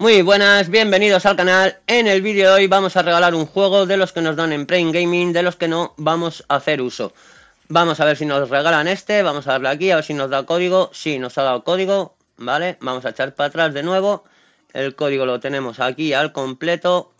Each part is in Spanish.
Muy buenas, bienvenidos al canal. En el vídeo de hoy vamos a regalar un juego de los que nos dan en Prime Gaming, de los que no vamos a hacer uso. Vamos a ver si nos regalan este, vamos a darle aquí, a ver si nos da código. Sí, nos ha dado código, ¿vale? Vamos a echar para atrás de nuevo. El código lo tenemos aquí al completo.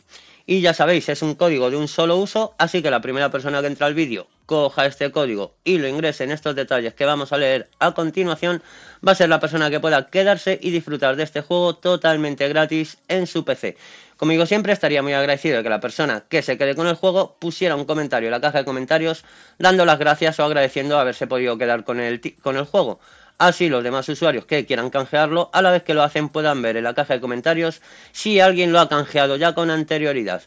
Y ya sabéis, es un código de un solo uso, así que la primera persona que entra al vídeo coja este código y lo ingrese en estos detalles que vamos a leer a continuación, va a ser la persona que pueda quedarse y disfrutar de este juego totalmente gratis en su PC. Conmigo siempre estaría muy agradecido de que la persona que se quede con el juego pusiera un comentario en la caja de comentarios dando las gracias o agradeciendo haberse podido quedar con el, con el juego. Así los demás usuarios que quieran canjearlo, a la vez que lo hacen puedan ver en la caja de comentarios si alguien lo ha canjeado ya con anterioridad.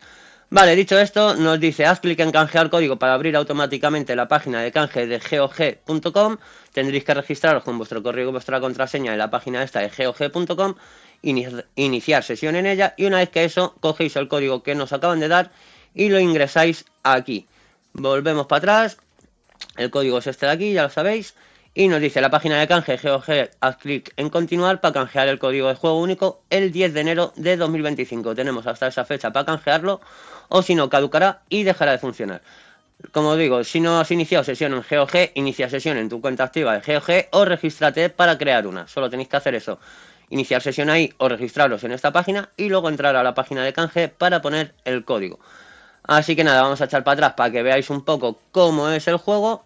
Vale, dicho esto, nos dice, haz clic en canjear código para abrir automáticamente la página de canje de gog.com. Tendréis que registraros con vuestro correo y vuestra contraseña en la página esta de gog.com, iniciar sesión en ella y una vez que eso, cogéis el código que nos acaban de dar y lo ingresáis aquí. Volvemos para atrás, el código es este de aquí, ya lo sabéis. Y nos dice la página de canje GOG haz clic en continuar para canjear el código de juego único el 10 de enero de 2025. Tenemos hasta esa fecha para canjearlo o si no caducará y dejará de funcionar. Como digo, si no has iniciado sesión en GOG inicia sesión en tu cuenta activa de GOG o regístrate para crear una. Solo tenéis que hacer eso. Iniciar sesión ahí o registraros en esta página y luego entrar a la página de canje para poner el código. Así que nada, vamos a echar para atrás para que veáis un poco cómo es el juego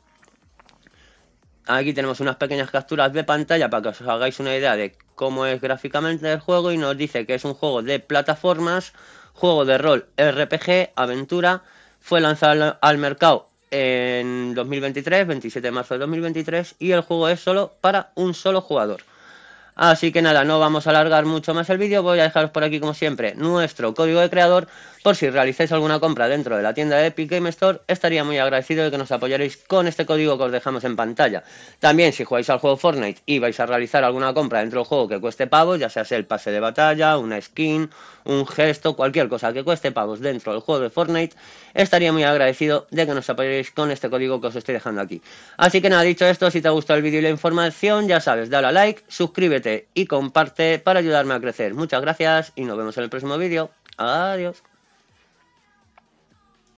Aquí tenemos unas pequeñas capturas de pantalla para que os hagáis una idea de cómo es gráficamente el juego y nos dice que es un juego de plataformas, juego de rol RPG, aventura. Fue lanzado al mercado en 2023, 27 de marzo de 2023, y el juego es solo para un solo jugador. Así que nada, no vamos a alargar mucho más el vídeo, voy a dejaros por aquí como siempre nuestro código de creador por si realizáis alguna compra dentro de la tienda de Epic Game Store, estaría muy agradecido de que nos apoyaréis con este código que os dejamos en pantalla. También si jugáis al juego Fortnite y vais a realizar alguna compra dentro del juego que cueste pavos, ya sea el pase de batalla, una skin, un gesto, cualquier cosa que cueste pavos dentro del juego de Fortnite, estaría muy agradecido de que nos apoyéis con este código que os estoy dejando aquí. Así que nada, dicho esto, si te ha gustado el vídeo y la información, ya sabes, dale a like, suscríbete y comparte para ayudarme a crecer. Muchas gracias y nos vemos en el próximo vídeo. Adiós.